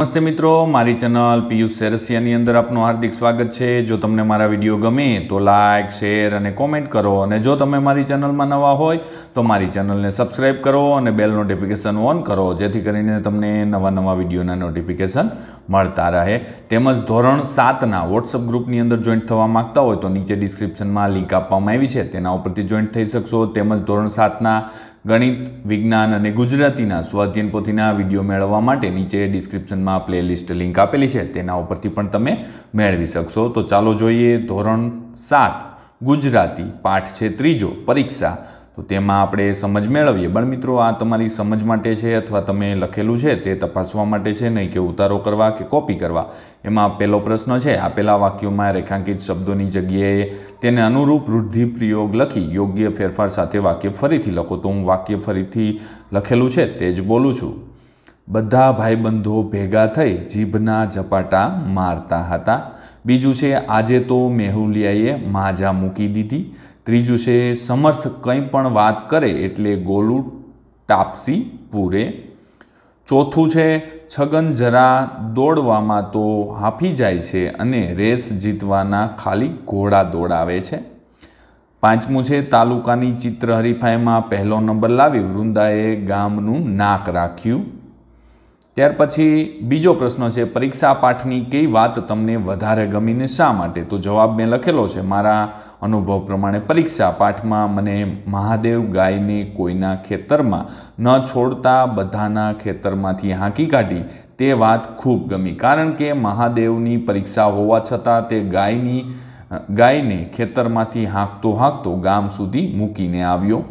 નમસ્તે મિત્રો મારી ચેનલ પિયુષ સેરસિયાની અંદર આપનું હાર્દિક સ્વાગત છે જો તમને મારા વિડીયો ગમે તો લાઇક શેર અને કોમેન્ટ કરો અને જો તમે મારી ચેનલમાં નવા હોય તો મારી ચેનલને સબસ્ક્રાઇબ કરો અને બેલ નોટિફિકેશન ઓન કરો જેથી કરીને તમને નવા નવા વિડીયોના નોટિફિકેશન મળતા રહે તેમજ ધોરણ સાતના વોટ્સઅપ ગ્રુપની અંદર જોઈન્ટ થવા માગતા હોય તો નીચે ડિસ્ક્રિપ્શનમાં લિંક આપવામાં આવી છે તેના ઉપરથી જોઈન્ટ થઈ શકશો તેમજ ધોરણ સાતના ગણિત વિજ્ઞાન અને ગુજરાતીના સ્વાધ્યન પોથીના વિડીયો મેળવવા માટે નીચે ડિસ્ક્રિપ્શનમાં પ્લેલિસ્ટ લિંક આપેલી છે તેના ઉપરથી પણ તમે મેળવી શકશો તો ચાલો જોઈએ ધોરણ સાત ગુજરાતી પાઠ છે ત્રીજો પરીક્ષા તો તેમાં આપણે સમજ મેળવીએ પણ મિત્રો આ તમારી સમજ માટે છે અથવા તમે લખેલું છે તે તપાસવા માટે છે નહીં કે ઉતારો કરવા કે કોપી કરવા એમાં પહેલો પ્રશ્ન છે આપેલા વાક્યોમાં રેખાંકિત શબ્દોની જગ્યાએ તેને અનુરૂપ રૂઢિપ્રયોગ લખી યોગ્ય ફેરફાર સાથે વાક્ય ફરીથી લખો તો હું વાક્ય ફરીથી લખેલું છે તે જ બોલું છું બધા ભાઈબંધો ભેગા થઈ જીભના ઝપાટા મારતા હતા બીજું છે આજે તો મેહુલિયાએ માજા મૂકી દીધી ત્રીજું છે સમર્થ કંઈ પણ વાત કરે એટલે ગોલું ટાપસી પૂરે ચોથું છે છગન જરા દોડવામાં તો હાફી જાય છે અને રેસ જીતવાના ખાલી ઘોડા દોડાવે છે પાંચમું છે તાલુકાની ચિત્ર હરીફાઈમાં પહેલો નંબર લાવી વૃંદાએ ગામનું નાક રાખ્યું ત્યાર પછી બીજો પ્રશ્ન છે પરીક્ષા પાઠની કઈ વાત તમને વધારે ગમીને શા માટે તો જવાબ મેં લખેલો છે મારા અનુભવ પ્રમાણે પરીક્ષા પાઠમાં મને મહાદેવ ગાયને કોઈના ખેતરમાં ન છોડતા બધાના ખેતરમાંથી હાંકી કાઢી તે વાત ખૂબ ગમી કારણ કે મહાદેવની પરીક્ષા હોવા છતાં તે ગાયની ગાયને ખેતરમાંથી હાંકતો હાંકતો ગામ સુધી મૂકીને આવ્યો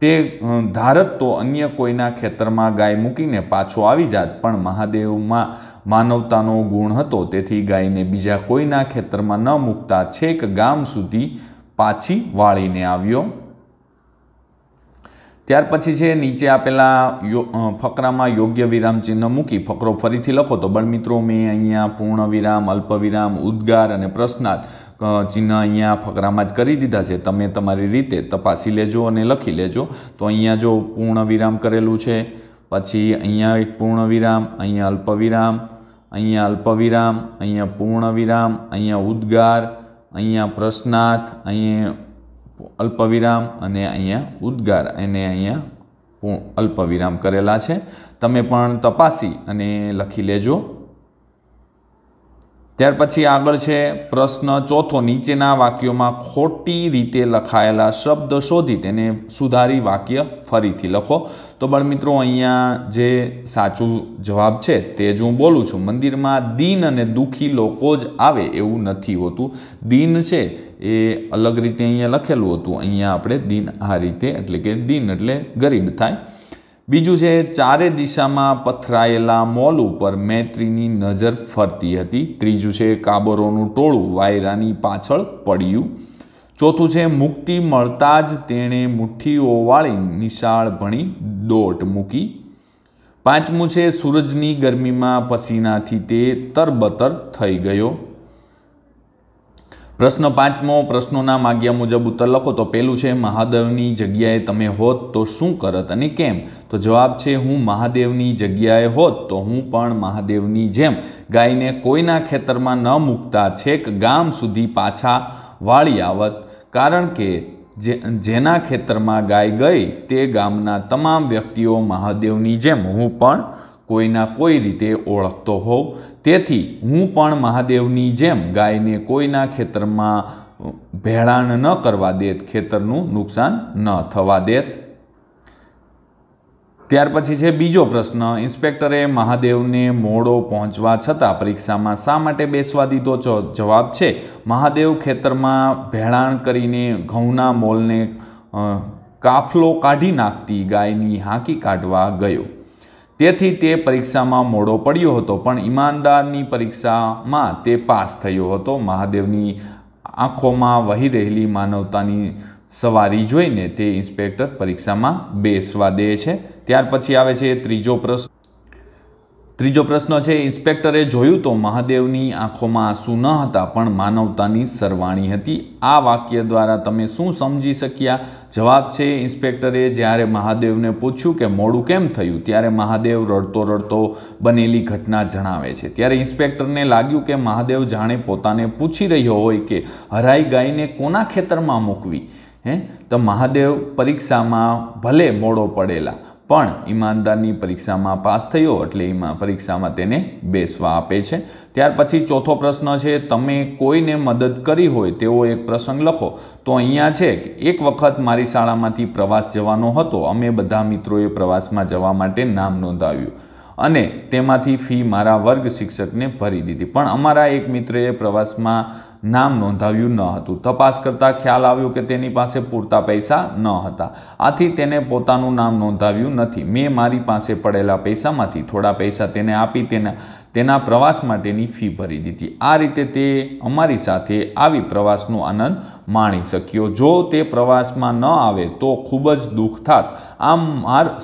તે ધારત તો અન્ય કોઈના ખેતરમાં ગાય મૂકીને પાછો આવી જાત પણ મહાદેવમાં માનવતાનો ગુણ હતો તેથી ગાયને બીજા કોઈના ખેતરમાં ન મૂકતા છેક ગામ સુધી પાછી વાળીને આવ્યો ત્યાર પછી છે નીચે આપેલા ફકરામાં યોગ્ય વિરામ ચિહ્ન મૂકી ફકરો ફરીથી લખો તો બળ મિત્રો મેં અહીંયા પૂર્ણ વિરામ અલ્પ વિરામ ઉદ્ગાર અને પ્રશ્નાર્થ ચિહ્ન અહીંયા ફકરામાં જ કરી દીધા છે તમે તમારી રીતે તપાસી લેજો અને લખી લેજો તો અહીંયા જો પૂર્ણ વિરામ કરેલું છે પછી અહીંયા એક પૂર્ણ વિરામ અહીંયા અલ્પવિરામ અહીંયા અલ્પવિરામ અહીંયા પૂર્ણ વિરામ અહીંયા ઉદ્ગાર અહીંયા પ્રશ્નાર્થ અહીંયા અલ્પવિરામ અને અહીંયા ઉદ્ગાર અને અહીંયા અલ્પવિરામ કરેલા છે તમે પણ તપાસી અને લખી લેજો ત્યાર પછી આગળ છે પ્રશ્ન ચોથો નીચેના વાક્યોમાં ખોટી રીતે લખાયેલા શબ્દ શોધી તેને સુધારી વાક્ય ફરીથી લખો તો મિત્રો અહીંયા જે સાચું જવાબ છે તે જ હું બોલું છું મંદિરમાં દિન અને દુઃખી લોકો જ આવે એવું નથી હોતું દિન છે એ અલગ રીતે અહીંયા લખેલું હતું અહીંયા આપણે દિન આ રીતે એટલે કે દિન એટલે ગરીબ થાય બીજું છે ચારે દિશામાં પથરાયેલા મોલ ઉપર મૈત્રીની નજર ફરતી હતી ત્રીજું છે કાબરોનું ટોળું વાયરાની પાછળ પડ્યું ચોથું છે મુક્તિ મળતા જ તેણે મુઠ્ઠીઓ વાળી નિશાળ ભણી દોટ મૂકી પાંચમું છે સૂરજની ગરમીમાં પસીનાથી તે તરબતર થઈ ગયો પ્રશ્ન પાંચમો પ્રશ્નોના માગ્યા મુજબ ઉત્તર લખો તો પહેલું છે મહાદેવની જગ્યાએ તમે હોત તો શું કરત અને કેમ તો જવાબ છે હું મહાદેવની જગ્યાએ હોત તો હું પણ મહાદેવની જેમ ગાયને કોઈના ખેતરમાં ન મૂકતા છેક ગામ સુધી પાછા વાળી આવત કારણ કે જે જેના ખેતરમાં ગાય ગઈ તે ગામના તમામ વ્યક્તિઓ મહાદેવની જેમ હું પણ કોઈના કોઈ રીતે ઓળખતો હોઉં તેથી હું પણ મહાદેવની જેમ ગાયને કોઈના ખેતરમાં ભેળાણ ન કરવા દેત ખેતરનું નુકસાન ન થવા દેત ત્યાર પછી છે બીજો પ્રશ્ન ઇન્સ્પેક્ટરે મહાદેવને મોડો પહોંચવા છતાં પરીક્ષામાં શા માટે બેસવા દીધો જવાબ છે મહાદેવ ખેતરમાં ભેળાણ કરીને ઘઉંના મોલને કાફલો કાઢી નાખતી ગાયની હાંકી કાઢવા ગયો તેથી તે પરીક્ષામાં મોડો પડ્યો હતો પણ ઈમાનદારની પરીક્ષામાં તે પાસ થયો હતો મહાદેવની આંખોમાં વહી રહેલી માનવતાની સવારી જોઈને તે ઇન્સ્પેક્ટર પરીક્ષામાં બેસવા દે છે ત્યાર પછી આવે છે ત્રીજો પ્રશ્ન ત્રીજો પ્રશ્ન છે ઇન્સ્પેક્ટરે જોયું તો મહાદેવની આંખોમાં આંસુ ન હતા પણ માનવતાની સરવાણી હતી આ વાક્ય દ્વારા તમે શું સમજી શક્યા જવાબ છે ઇન્સ્પેક્ટરે જ્યારે મહાદેવને પૂછ્યું કે મોડું કેમ થયું ત્યારે મહાદેવ રડતો રડતો બનેલી ઘટના જણાવે છે ત્યારે ઇન્સ્પેક્ટરને લાગ્યું કે મહાદેવ જાણે પોતાને પૂછી રહ્યો હોય કે હરાઈ ગાયને કોના ખેતરમાં મૂકવી હે તો મહાદેવ પરીક્ષામાં ભલે મોડો પડેલા પણ ઈમાનદારની પરીક્ષામાં પાસ થયો એટલે એમાં પરીક્ષામાં તેને બેસવા આપે છે ત્યાર પછી ચોથો પ્રશ્ન છે તમે કોઈને મદદ કરી હોય તેવો એક પ્રસંગ લખો તો અહીંયા છે એક વખત મારી શાળામાંથી પ્રવાસ જવાનો હતો અમે બધા મિત્રોએ પ્રવાસમાં જવા માટે નામ નોંધાવ્યું અને તેમાંથી ફી મારા વર્ગ શિક્ષકને ભરી દીધી પણ અમારા એક મિત્રએ પ્રવાસમાં નામ નોંધાવ્યું ન હતું તપાસ કરતાં ખ્યાલ આવ્યો કે તેની પાસે પૂરતા પૈસા ન હતા આથી તેને પોતાનું નામ નોંધાવ્યું નથી મેં મારી પાસે પડેલા પૈસામાંથી થોડા પૈસા તેને આપી તેના તેના પ્રવાસ માટેની ફી ભરી દીધી આ રીતે તે અમારી સાથે આવી પ્રવાસનો આનંદ માણી શક્યો જો તે પ્રવાસમાં ન આવે તો ખૂબ જ દુઃખ થાત આમ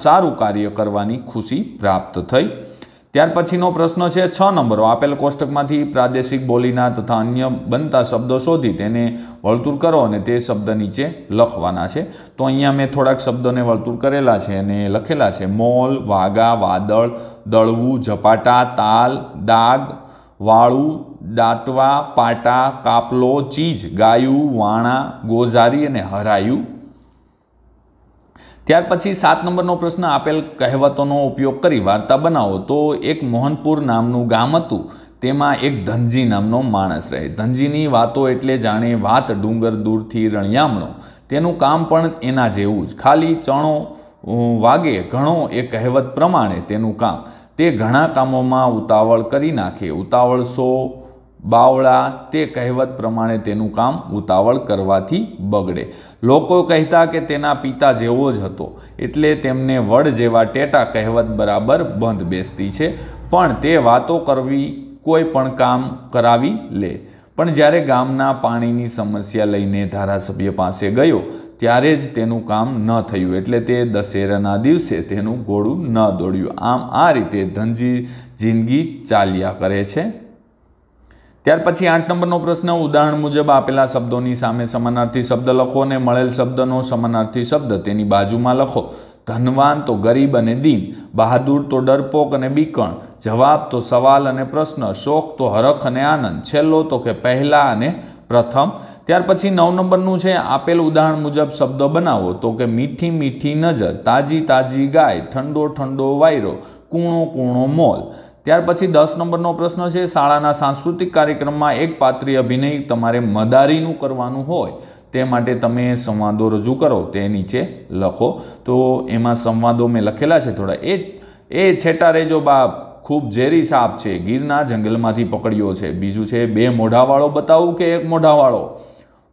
સારું કાર્ય કરવાની ખુશી પ્રાપ્ત થઈ ત્યાર પછીનો પ્રશ્ન છે છ નંબરો આપેલ કોષ્ટકમાંથી પ્રાદેશિક બોલીના તથા અન્ય બનતા શબ્દો શોધી તેને વર્તુળ કરો અને તે શબ્દ નીચે લખવાના છે તો અહીંયા મેં થોડાક શબ્દોને વર્તુળ કરેલા છે અને લખેલા છે મોલ વાગા વાદળ દળવું ઝપાટા તાલ દાગ વાળું દાટવા પાટા કાપલો ચીજ ગાયું વાણા ગોઝારી અને હરાયું ત્યાર પછી સાત નંબરનો પ્રશ્ન આપેલ કહેવતોનો ઉપયોગ કરી વાર્તા બનાવો તો એક મોહનપુર નામનું ગામ હતું તેમાં એક ધનજી નામનો માણસ રહે ધનજીની વાતો એટલે જાણે વાત ડુંગર દૂરથી રણિયામણો તેનું કામ પણ એના જેવું જ ખાલી ચણો વાગે ઘણો એ કહેવત પ્રમાણે તેનું કામ તે ઘણા કામોમાં ઉતાવળ કરી નાખે ઉતાવળ સો બાવળા તે કહેવત પ્રમાણે તેનું કામ ઉતાવળ કરવાથી બગડે લોકો કહેતા કે તેના પિતા જેવો જ હતો એટલે તેમને વડ જેવા ટેટા કહેવત બરાબર બંધ બેસતી છે પણ તે વાતો કરવી કોઈ પણ કામ કરાવી લે પણ જ્યારે ગામના પાણીની સમસ્યા લઈને ધારાસભ્ય પાસે ગયો ત્યારે જ તેનું કામ ન થયું એટલે તે દશેરાના દિવસે તેનું ઘોડું ન દોડ્યું આમ આ રીતે ધનજી જિંદગી ચાલ્યા કરે છે ત્યાર પછી આઠ નંબરનો પ્રશ્ન ઉદાહરણ મુજબ આપેલા શબ્દોની સામે સમાનાર્થી શબ્દ લખો અને મળેલ શબ્દનો સમાનાર્થી શબ્દ તેની બાજુમાં લખો ધનવાન તો ગરીબ અને દીન બહાદુર તો ડરપોક અને બીકણ જવાબ તો સવાલ અને પ્રશ્ન શોખ તો હરખ અને આનંદ છેલ્લો તો કે પહેલાં અને પ્રથમ ત્યાર પછી નવ નંબરનું છે આપેલ ઉદાહરણ મુજબ શબ્દ બનાવો તો કે મીઠી મીઠી નજર તાજી તાજી ગાય ઠંડો ઠંડો વાયરો કૂણો કૂણો મોલ ત્યાર પછી દસ નંબરનો પ્રશ્ન છે શાળાના સાંસ્કૃતિક કાર્યક્રમમાં એક પાત્રી અભિનય તમારે મદારીનું કરવાનું હોય તે માટે તમે સંવાદો રજૂ કરો તે નીચે લખો તો એમાં સંવાદો મેં લખેલા છે થોડા એ એ છેટા રેજો બાપ ખૂબ ઝેરી સાપ છે ગીરના જંગલમાંથી પકડ્યો છે બીજું છે બે મોઢાવાળો બતાવું કે એક મોઢાવાળો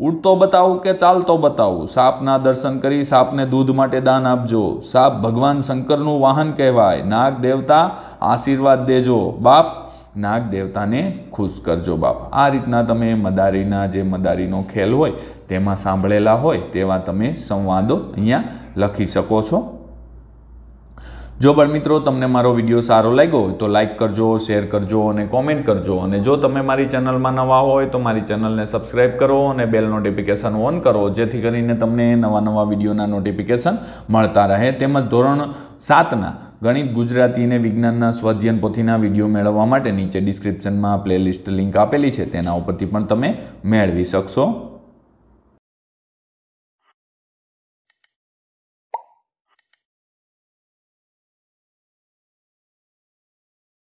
ઉડતો બતાવું કે ચાલતો બતાવું સાપના દર્શન કરી સાપને દૂધ માટે દાન આપજો સાપ ભગવાન શંકરનું વાહન કહેવાય નાગ દેવતા આશીર્વાદ દેજો બાપ નાગ દેવતાને ખુશ કરજો બાપ આ રીતના તમે મદારીના જે મદારીનો ખેલ હોય તેમાં સાંભળેલા હોય તેવા તમે સંવાદો અહીંયા લખી શકો છો જો પણ મિત્રો તમને મારો વિડીયો સારો લાગ્યો હોય તો લાઇક કરજો શેર કરજો અને કોમેન્ટ કરજો અને જો તમે મારી ચેનલમાં નવા હોય તો મારી ચેનલને સબસ્ક્રાઇબ કરો અને બેલ નોટિફિકેશન ઓન કરો જેથી કરીને તમને નવા નવા વિડીયોના નોટિફિકેશન મળતા રહે તેમજ ધોરણ સાતના ગણિત ગુજરાતી અને વિજ્ઞાનના સ્વાધ્યન પોથીના વિડીયો મેળવવા માટે નીચે ડિસ્ક્રિપ્શનમાં પ્લેલિસ્ટ લિંક આપેલી છે તેના ઉપરથી પણ તમે મેળવી શકશો